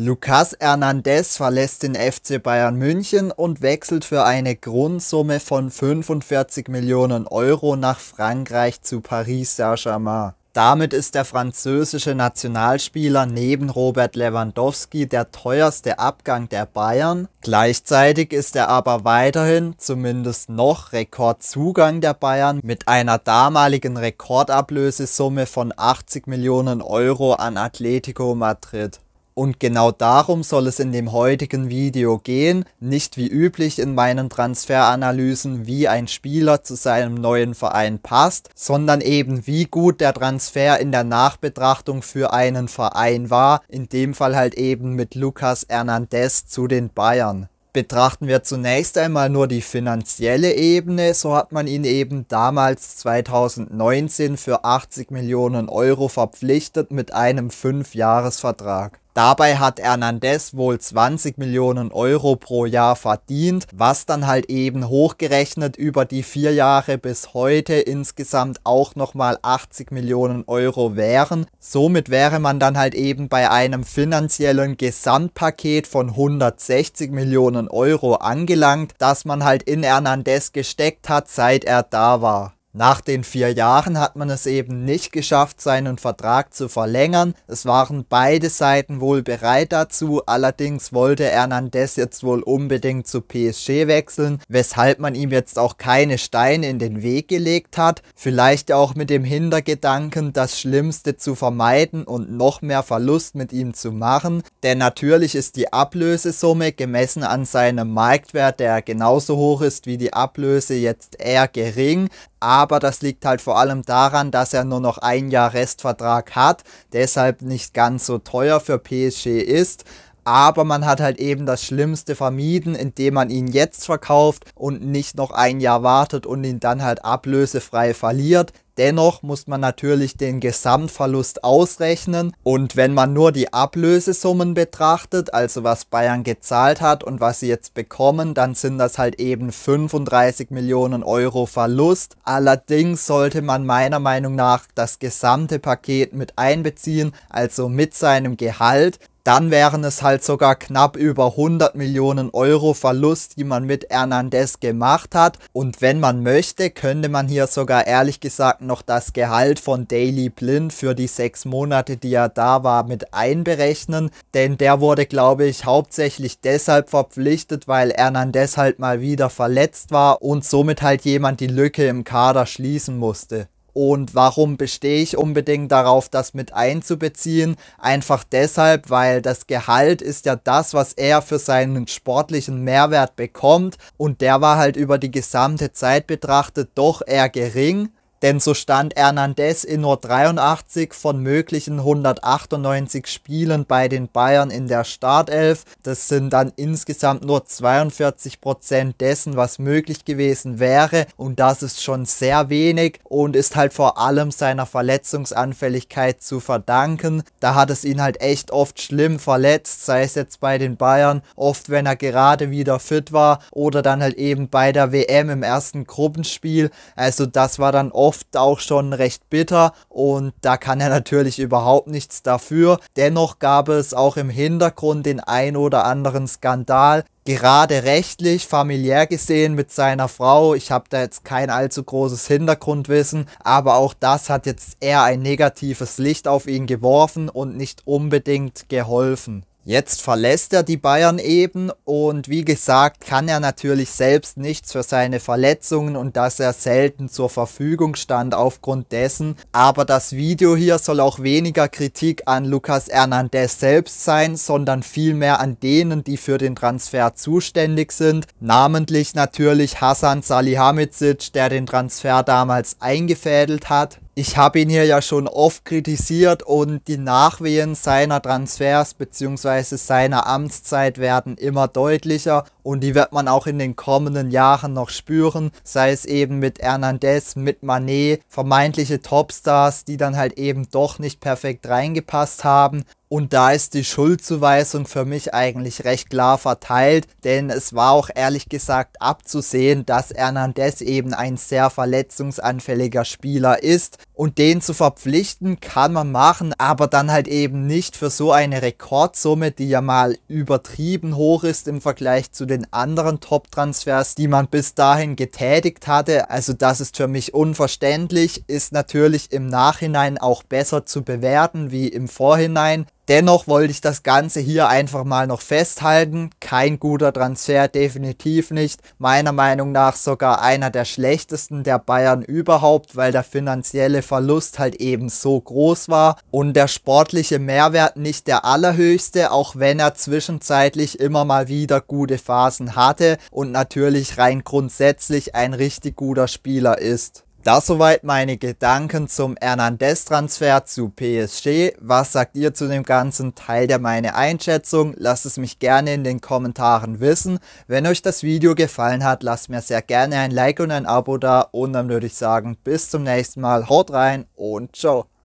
Lucas Hernandez verlässt den FC Bayern München und wechselt für eine Grundsumme von 45 Millionen Euro nach Frankreich zu Paris Saint-Germain. Damit ist der französische Nationalspieler neben Robert Lewandowski der teuerste Abgang der Bayern. Gleichzeitig ist er aber weiterhin, zumindest noch, Rekordzugang der Bayern mit einer damaligen Rekordablösesumme von 80 Millionen Euro an Atletico Madrid. Und genau darum soll es in dem heutigen Video gehen, nicht wie üblich in meinen Transferanalysen, wie ein Spieler zu seinem neuen Verein passt, sondern eben wie gut der Transfer in der Nachbetrachtung für einen Verein war, in dem Fall halt eben mit Lucas Hernandez zu den Bayern. Betrachten wir zunächst einmal nur die finanzielle Ebene, so hat man ihn eben damals 2019 für 80 Millionen Euro verpflichtet mit einem 5-Jahres-Vertrag. Dabei hat Hernandez wohl 20 Millionen Euro pro Jahr verdient, was dann halt eben hochgerechnet über die vier Jahre bis heute insgesamt auch nochmal 80 Millionen Euro wären. Somit wäre man dann halt eben bei einem finanziellen Gesamtpaket von 160 Millionen Euro angelangt, das man halt in Hernandez gesteckt hat, seit er da war. Nach den vier Jahren hat man es eben nicht geschafft, seinen Vertrag zu verlängern. Es waren beide Seiten wohl bereit dazu, allerdings wollte Hernandez jetzt wohl unbedingt zu PSG wechseln, weshalb man ihm jetzt auch keine Steine in den Weg gelegt hat. Vielleicht auch mit dem Hintergedanken, das Schlimmste zu vermeiden und noch mehr Verlust mit ihm zu machen. Denn natürlich ist die Ablösesumme gemessen an seinem Marktwert, der genauso hoch ist wie die Ablöse, jetzt eher gering. Aber aber das liegt halt vor allem daran, dass er nur noch ein Jahr Restvertrag hat, deshalb nicht ganz so teuer für PSG ist aber man hat halt eben das Schlimmste vermieden, indem man ihn jetzt verkauft und nicht noch ein Jahr wartet und ihn dann halt ablösefrei verliert. Dennoch muss man natürlich den Gesamtverlust ausrechnen und wenn man nur die Ablösesummen betrachtet, also was Bayern gezahlt hat und was sie jetzt bekommen, dann sind das halt eben 35 Millionen Euro Verlust. Allerdings sollte man meiner Meinung nach das gesamte Paket mit einbeziehen, also mit seinem Gehalt dann wären es halt sogar knapp über 100 Millionen Euro Verlust, die man mit Hernandez gemacht hat. Und wenn man möchte, könnte man hier sogar ehrlich gesagt noch das Gehalt von Daily Blind für die sechs Monate, die er da war, mit einberechnen. Denn der wurde, glaube ich, hauptsächlich deshalb verpflichtet, weil Hernandez halt mal wieder verletzt war und somit halt jemand die Lücke im Kader schließen musste. Und warum bestehe ich unbedingt darauf, das mit einzubeziehen? Einfach deshalb, weil das Gehalt ist ja das, was er für seinen sportlichen Mehrwert bekommt. Und der war halt über die gesamte Zeit betrachtet doch eher gering denn so stand Hernandez in nur 83 von möglichen 198 Spielen bei den Bayern in der Startelf. Das sind dann insgesamt nur 42% Prozent dessen, was möglich gewesen wäre und das ist schon sehr wenig und ist halt vor allem seiner Verletzungsanfälligkeit zu verdanken. Da hat es ihn halt echt oft schlimm verletzt, sei es jetzt bei den Bayern, oft wenn er gerade wieder fit war oder dann halt eben bei der WM im ersten Gruppenspiel. Also das war dann oft oft auch schon recht bitter und da kann er natürlich überhaupt nichts dafür. Dennoch gab es auch im Hintergrund den ein oder anderen Skandal, gerade rechtlich, familiär gesehen mit seiner Frau. Ich habe da jetzt kein allzu großes Hintergrundwissen, aber auch das hat jetzt eher ein negatives Licht auf ihn geworfen und nicht unbedingt geholfen. Jetzt verlässt er die Bayern eben und wie gesagt kann er natürlich selbst nichts für seine Verletzungen und dass er selten zur Verfügung stand aufgrund dessen. Aber das Video hier soll auch weniger Kritik an Lucas Hernandez selbst sein, sondern vielmehr an denen, die für den Transfer zuständig sind. Namentlich natürlich Hasan Salihamidzic, der den Transfer damals eingefädelt hat. Ich habe ihn hier ja schon oft kritisiert und die Nachwehen seiner Transfers bzw. seiner Amtszeit werden immer deutlicher und die wird man auch in den kommenden Jahren noch spüren, sei es eben mit Hernandez, mit Manet, vermeintliche Topstars, die dann halt eben doch nicht perfekt reingepasst haben und da ist die Schuldzuweisung für mich eigentlich recht klar verteilt, denn es war auch ehrlich gesagt abzusehen, dass Hernandez eben ein sehr verletzungsanfälliger Spieler ist und den zu verpflichten kann man machen, aber dann halt eben nicht für so eine Rekordsumme, die ja mal übertrieben hoch ist im Vergleich zu den anderen Top-Transfers, die man bis dahin getätigt hatte. Also das ist für mich unverständlich, ist natürlich im Nachhinein auch besser zu bewerten wie im Vorhinein Dennoch wollte ich das Ganze hier einfach mal noch festhalten. Kein guter Transfer, definitiv nicht. Meiner Meinung nach sogar einer der schlechtesten der Bayern überhaupt, weil der finanzielle Verlust halt eben so groß war und der sportliche Mehrwert nicht der allerhöchste, auch wenn er zwischenzeitlich immer mal wieder gute Phasen hatte und natürlich rein grundsätzlich ein richtig guter Spieler ist. Das soweit meine Gedanken zum Hernandez-Transfer zu PSG. Was sagt ihr zu dem Ganzen? Teilt ihr meine Einschätzung? Lasst es mich gerne in den Kommentaren wissen. Wenn euch das Video gefallen hat, lasst mir sehr gerne ein Like und ein Abo da. Und dann würde ich sagen, bis zum nächsten Mal. Haut rein und ciao.